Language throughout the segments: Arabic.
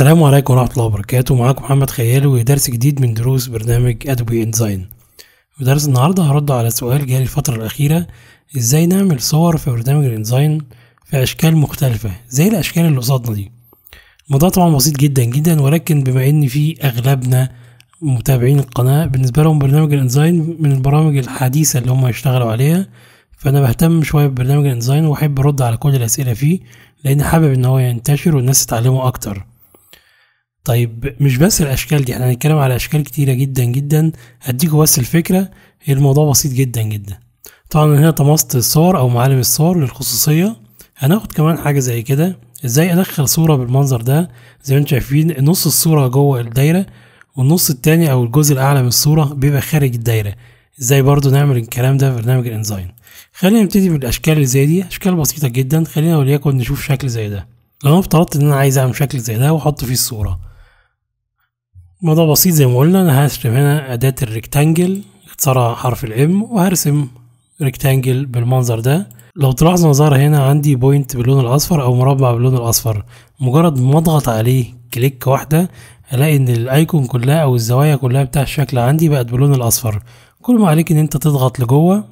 السلام عليكم ورحمة الله وبركاته معاكم محمد خيال ودرس جديد من دروس برنامج أدوبي إنزاين في درس النهاردة هرد على سؤال جالي الفترة الأخيرة إزاي نعمل صور في برنامج الإنزاين في أشكال مختلفة زي الأشكال اللي قصادنا دي الموضوع طبعا بسيط جدا جدا ولكن بما إن في أغلبنا متابعين القناة بالنسبة لهم برنامج الإنزاين من البرامج الحديثة اللي هم يشتغلوا عليها فأنا بهتم شوية ببرنامج الإنزاين وأحب أرد على كل الأسئلة فيه لأن حابب إن هو ينتشر والناس تتعلمه أكتر طيب مش بس الاشكال دي احنا هنتكلم على اشكال كتيره جدا جدا هديكوا بس الفكره الموضوع بسيط جدا جدا طبعا هنا طمست الصور او معالم الصور للخصوصيه هناخد كمان حاجه زي كده ازاي ادخل صوره بالمنظر ده زي ما انتم شايفين نص الصوره جوه الدايره والنص التاني او الجزء الاعلى من الصوره بيبقى خارج الدايره ازاي برضو نعمل الكلام ده في برنامج الانزاين خلينا نبتدي بالاشكال اللي زي دي اشكال بسيطه جدا خلينا وليكن نشوف شكل زي ده لو انا افترضت ان انا عايز اعمل شكل زي ده واحط فيه الصوره الموضوع بسيط زي ما قلنا انا هرسم هنا اداة الريكتانجل اختصارها حرف الام وهرسم ريكتانجل بالمنظر ده لو تلاحظ مظهر هنا عندي بوينت باللون الاصفر او مربع باللون الاصفر مجرد ما اضغط عليه كليك واحده هلاقي ان الايكون كلها او الزوايا كلها بتاع الشكل عندي بقت باللون الاصفر كل ما عليك ان انت تضغط لجوه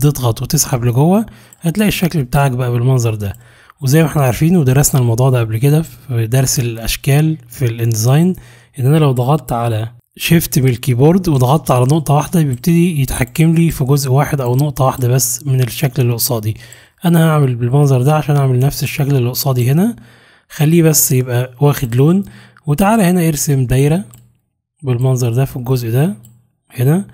تضغط وتسحب لجوه هتلاقي الشكل بتاعك بقى بالمنظر ده وزي ما احنا عارفين ودرسنا الموضوع ده قبل كده في درس الاشكال في الانديزاين ان انا لو ضغطت على شيفت بالكيبورد وضغطت على نقطة واحدة بيبتدي يتحكم لي في جزء واحد او نقطة واحدة بس من الشكل اللي قصادي انا هعمل بالمنظر ده عشان اعمل نفس الشكل اللي قصادي هنا خليه بس يبقى واخد لون وتعالى هنا ارسم دايرة بالمنظر ده في الجزء ده هنا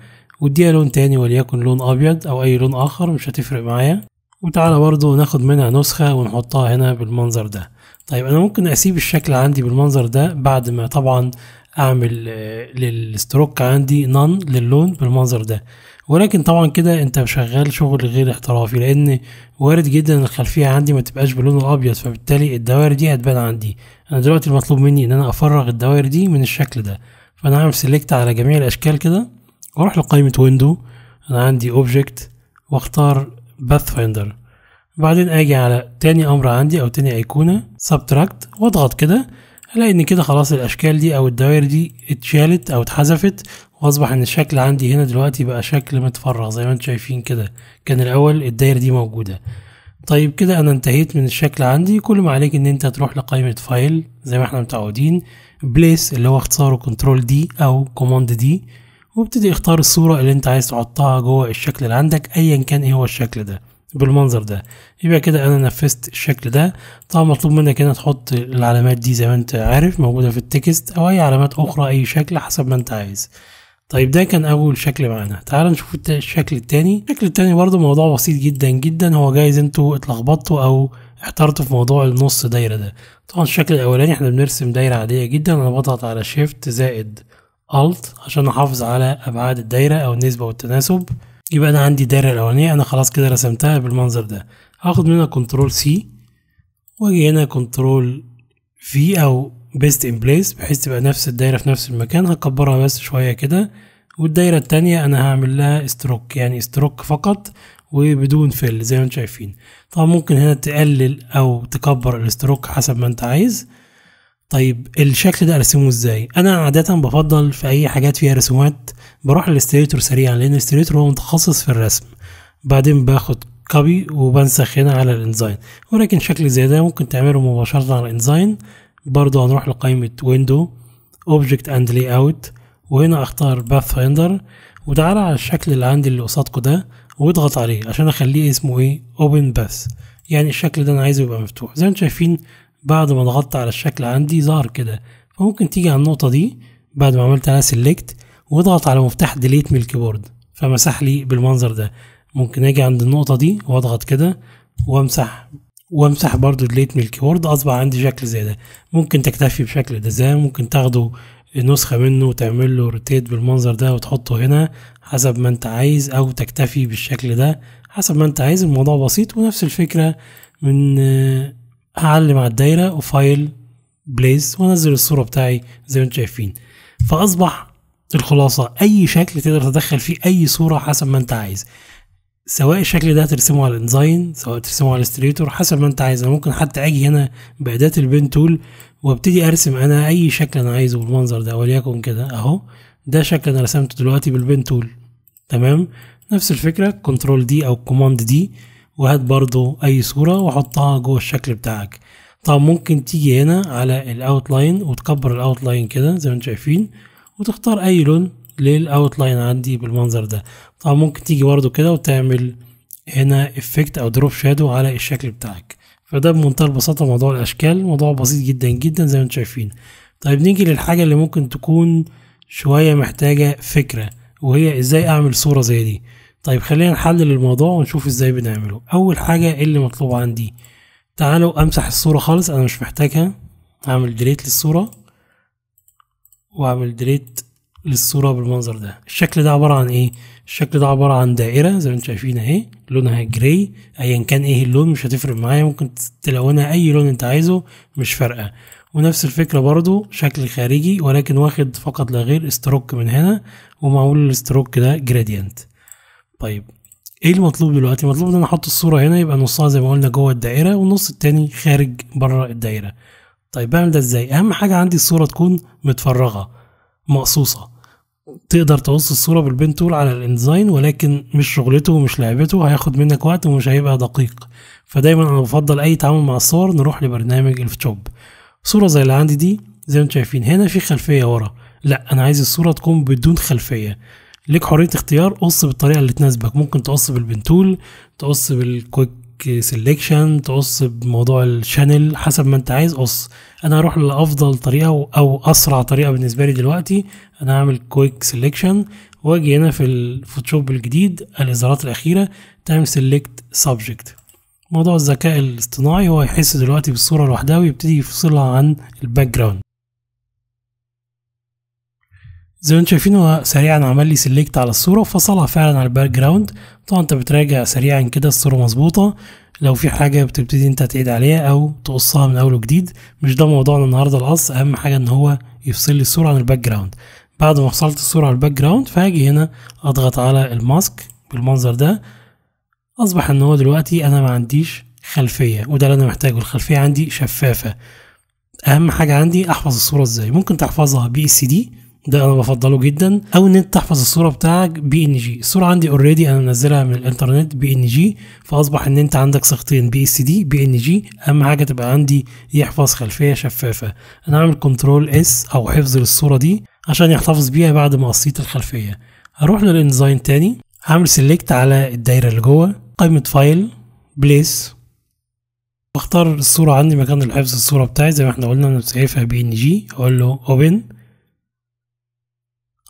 واديها لون تاني وليكن لون ابيض او اي لون اخر مش هتفرق معايا وتعالى برضو ناخد منها نسخة ونحطها هنا بالمنظر ده طيب انا ممكن اسيب الشكل عندي بالمنظر ده بعد ما طبعا اعمل آه، للستروك عندي نان للون بالمنظر ده ولكن طبعا كده انت شغال شغل غير احترافي لان وارد جدا ان الخلفيه عندي ما تبقاش باللون الابيض فبالتالي الدوائر دي هتبان عندي انا دلوقتي المطلوب مني ان انا افرغ الدوائر دي من الشكل ده فانا هعمل سيلكت على جميع الاشكال كده واروح لقائمه ويندو انا عندي اوبجكت واختار باث فايندر بعدين اجي على تاني امر عندي او تاني ايقونه سبتراكت واضغط كده الاقي ان كده خلاص الاشكال دي او الدوائر دي اتشالت او اتحذفت واصبح ان الشكل عندي هنا دلوقتي بقى شكل متفرغ زي ما انتم شايفين كده كان الاول الداير دي موجوده طيب كده انا انتهيت من الشكل عندي كل ما عليك ان انت تروح لقائمه فايل زي ما احنا متعودين بليس اللي هو اختصاره كنترول دي او كوماند دي وابتدي اختار الصوره اللي انت عايز تحطها جوه الشكل اللي عندك ايا كان ايه هو الشكل ده بالمنظر ده يبقى كده انا نفذت الشكل ده طبعا مطلوب منك هنا تحط العلامات دي زي ما انت عارف موجودة في التكست او اي علامات اخرى اي شكل حسب ما انت عايز طيب ده كان اول شكل معانا تعال نشوف الشكل التاني الشكل التاني برضو موضوع بسيط جدا جدا هو جايز انتوا اتلخبطتوا او احترتوا في موضوع النص دايرة ده طبعا الشكل الاولاني احنا بنرسم دايرة عادية جدا انا بضغط على شيفت زائد الت عشان احافظ على ابعاد الدايرة او النسبة والتناسب يبقى انا عندي الدايره الاولانيه انا خلاص كده رسمتها بالمنظر ده هاخد منها كنترول سي واجي هنا كنترول في او بيست ان بليس بحيث تبقى نفس الدايره في نفس المكان هكبرها بس شويه كده والدايره التانية انا هعمل لها ستروك يعني ستروك فقط وبدون فل زي ما انتم شايفين طبعا ممكن هنا تقلل او تكبر الستروك حسب ما انت عايز طيب الشكل ده ارسمه ازاي انا عاده بفضل في اي حاجات فيها رسومات بروح للاستريتور سريعا لان الاستريتور هو متخصص في الرسم بعدين باخد كوبي وبنسخ هنا على الانزاين ولكن شكل زي ده ممكن تعمله مباشره على الانزاين برضو هنروح لقائمه ويندو اوبجكت اند لاي اوت وهنا اختار باث فايندر وتعالى على الشكل اللي عندي اللي قصادكم ده واضغط عليه عشان اخليه اسمه ايه اوبن باث يعني الشكل ده انا عايزه يبقى مفتوح زي ما انتم شايفين بعد ما ضغطت على الشكل عندي ظهر كده فممكن تيجي على النقطة دي بعد ما عملت عليها سيلكت واضغط على مفتاح ديليت من الكيبورد فمسح لي بالمنظر ده ممكن اجي عند النقطة دي واضغط كده وامسح وامسح برضو ديليت من الكيبورد اصبح عندي شكل زي ده ممكن تكتفي بشكل ده زي ممكن تاخده نسخة منه وتعمل له روتيت بالمنظر ده وتحطه هنا حسب ما انت عايز او تكتفي بالشكل ده حسب ما انت عايز الموضوع بسيط ونفس الفكرة من اعلم على الدايره وفايل بليز وانزل الصوره بتاعي زي ما انتم شايفين فاصبح الخلاصه اي شكل تقدر تدخل فيه اي صوره حسب ما انت عايز سواء الشكل ده ترسمه على الانزاين سواء ترسمه على الستريتور حسب ما انت عايز انا ممكن حتى اجي هنا باداه البين تول وابتدي ارسم انا اي شكل انا عايزه بالمنظر ده وليكن كده اهو ده شكل انا رسمته دلوقتي بالبين تول تمام نفس الفكره كنترول دي او كوماند دي وهات برضو اي صورة وحطها جوه الشكل بتاعك طب ممكن تيجي هنا على الاوتلاين وتكبر الاوتلاين كده زي ما انتم شايفين وتختار اي لون للاوتلاين عندي بالمنظر ده طب ممكن تيجي برضو كده وتعمل هنا افكت او دروب شادو على الشكل بتاعك فده بمنتهى البساطة موضوع الاشكال موضوع بسيط جدا جدا زي ما انتم شايفين طيب نيجي للحاجة اللي ممكن تكون شوية محتاجة فكرة وهي ازاي اعمل صورة زي دي طيب خلينا نحلل الموضوع ونشوف ازاي بنعمله اول حاجه ايه اللي مطلوب عندي تعالوا امسح الصوره خالص انا مش محتاجها هعمل ديليت للصوره واعمل ديليت للصوره بالمنظر ده الشكل ده عباره عن ايه الشكل ده عباره عن دائره زي ما انتم شايفين اهي لونها جراي ايا كان ايه اللون مش هتفرق معايا ممكن تلونها اي لون انت عايزه مش فارقه ونفس الفكرة برضو شكل خارجي ولكن واخد فقط لا غير استروك من هنا ومعمول الاستروك ده جراديانت طيب ايه المطلوب دلوقتي المطلوب ان انا احط الصوره هنا يبقى نصها زي ما قلنا جوه الدائره والنص التاني خارج بره الدائره طيب بعمل ده ازاي اهم حاجه عندي الصوره تكون متفرغه مقصوصه تقدر تقص الصوره بالبين تول على الانزاين ولكن مش شغلته ومش لعبته هياخد منك وقت ومش هيبقى دقيق فدايما انا بفضل اي تعامل مع الصور نروح لبرنامج الفوتوشوب صوره زي اللي عندي دي زي ما انتم شايفين هنا في خلفيه ورا لا انا عايز الصوره تكون بدون خلفيه ليك حريه اختيار قص بالطريقه اللي تناسبك ممكن تقص بالبنتول تقص بالكويك سيلكشن تقص بموضوع الشانل حسب ما انت عايز قص انا هروح لافضل طريقه او اسرع طريقه بالنسبه لي دلوقتي انا هعمل كويك سيلكشن واجي هنا في الفوتوشوب الجديد الازارات الاخيره تعمل سيلكت سبجكت موضوع الذكاء الاصطناعي هو يحس دلوقتي بالصوره لوحدها ويبتدي يفصلها عن الباك جراوند زي ما انتم شايفين هو سريعا عمل لي سيلكت على الصوره وفصلها فعلا على الباك جراوند طبعا انت بتراجع سريعا كده الصوره مظبوطه لو في حاجه بتبتدي انت تعيد عليها او تقصها من اول وجديد مش ده موضوعنا النهارده القص اهم حاجه ان هو يفصل لي الصوره عن الباك جراوند بعد ما فصلت الصوره على الباك جراوند فهاجي هنا اضغط على الماسك بالمنظر ده اصبح ان هو دلوقتي انا ما عنديش خلفيه وده اللي انا محتاجه الخلفيه عندي شفافه اهم حاجه عندي احفظ الصوره ازاي ممكن تحفظها بي اس دي ده انا بفضله جدا او ان انت تحفظ الصوره بتاعك بي ان جي الصوره عندي اوريدي انا منزلها من الانترنت بي ان جي فاصبح ان انت عندك صيغتين بي اس دي بي ان جي اهم حاجه تبقى عندي يحفظ خلفيه شفافه انا هعمل كنترول اس او حفظ للصوره دي عشان يحتفظ بيها بعد ما قصيت الخلفيه هروح للانزاين تاني هعمل سيلكت على الدايره اللي جوه قائمه فايل بليس واختار الصوره عندي مكان الحفظ الصوره بتاعي زي ما احنا قلنا انا مسيفها بي ان جي اقول له اوبن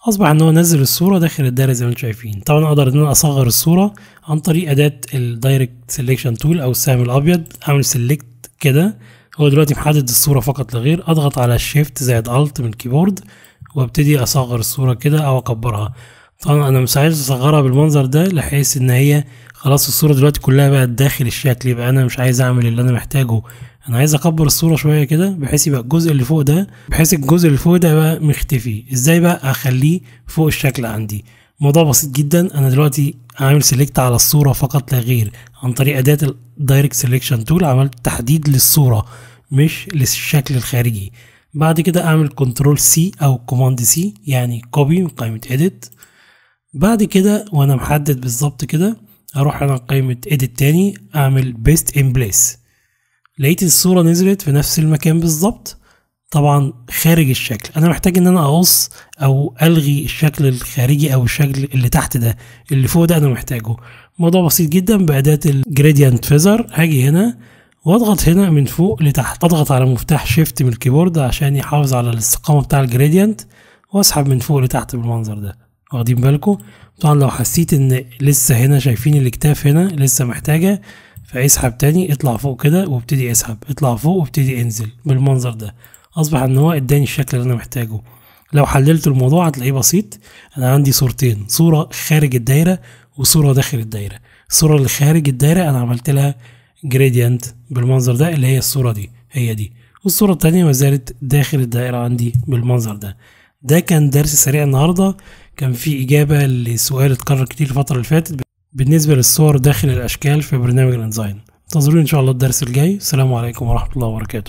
اصبح ان هو نزل الصوره داخل الدايره زي ما انتم شايفين طبعا اقدر ان انا اصغر الصوره عن طريق اداه الدايركت سيلكشن تول او السهم الابيض اعمل سيلكت كده هو دلوقتي محدد الصوره فقط لا غير اضغط على شيفت زائد الت من الكيبورد وابتدي اصغر الصوره كده او اكبرها طبعا انا مش عايز اصغرها بالمنظر ده لحيث ان هي خلاص الصوره دلوقتي كلها بقت داخل الشكل يبقى انا مش عايز اعمل اللي انا محتاجه انا عايز اكبر الصوره شويه كده بحيث يبقى الجزء اللي فوق ده بحيث الجزء اللي فوق ده يبقى مختفي ازاي بقى اخليه فوق الشكل عندي موضوع بسيط جدا انا دلوقتي عامل سيلكت على الصوره فقط لا غير عن طريق اداه الدايركت سيلكشن تول عملت تحديد للصوره مش للشكل الخارجي بعد كده اعمل كنترول سي او كوماند سي يعني كوبي من قائمه اديت بعد كده وانا محدد بالظبط كده اروح انا قائمه اديت تاني اعمل بيست ان بليس لقيت الصورة نزلت في نفس المكان بالظبط طبعا خارج الشكل انا محتاج ان انا اقص او الغي الشكل الخارجي او الشكل اللي تحت ده اللي فوق ده انا محتاجه موضوع بسيط جدا باداه الجريديانت فيزر هاجي هنا واضغط هنا من فوق لتحت اضغط على مفتاح شيفت من الكيبورد عشان يحافظ على الاستقامه بتاع الجريديانت واسحب من فوق لتحت بالمنظر ده واخدين بالكم طبعا لو حسيت ان لسه هنا شايفين الاكتاف هنا لسه محتاجه فاسحب تاني اطلع فوق كده وابتدي اسحب اطلع فوق وابتدي انزل بالمنظر ده اصبح ان هو اداني الشكل اللي انا محتاجه لو حللت الموضوع هتلاقيه بسيط انا عندي صورتين صورة خارج الدايرة وصورة داخل الدايرة الصورة اللي خارج الدايرة انا عملت لها جريدينت بالمنظر ده اللي هي الصورة دي هي دي والصورة التانية ما زالت داخل الدائرة عندي بالمنظر ده ده كان درس سريع النهاردة كان في إجابة لسؤال اتكرر كتير الفترة اللي فاتت بالنسبة للصور داخل الأشكال في برنامج الإنزاين انتظروني إن شاء الله الدرس الجاي السلام عليكم ورحمة الله وبركاته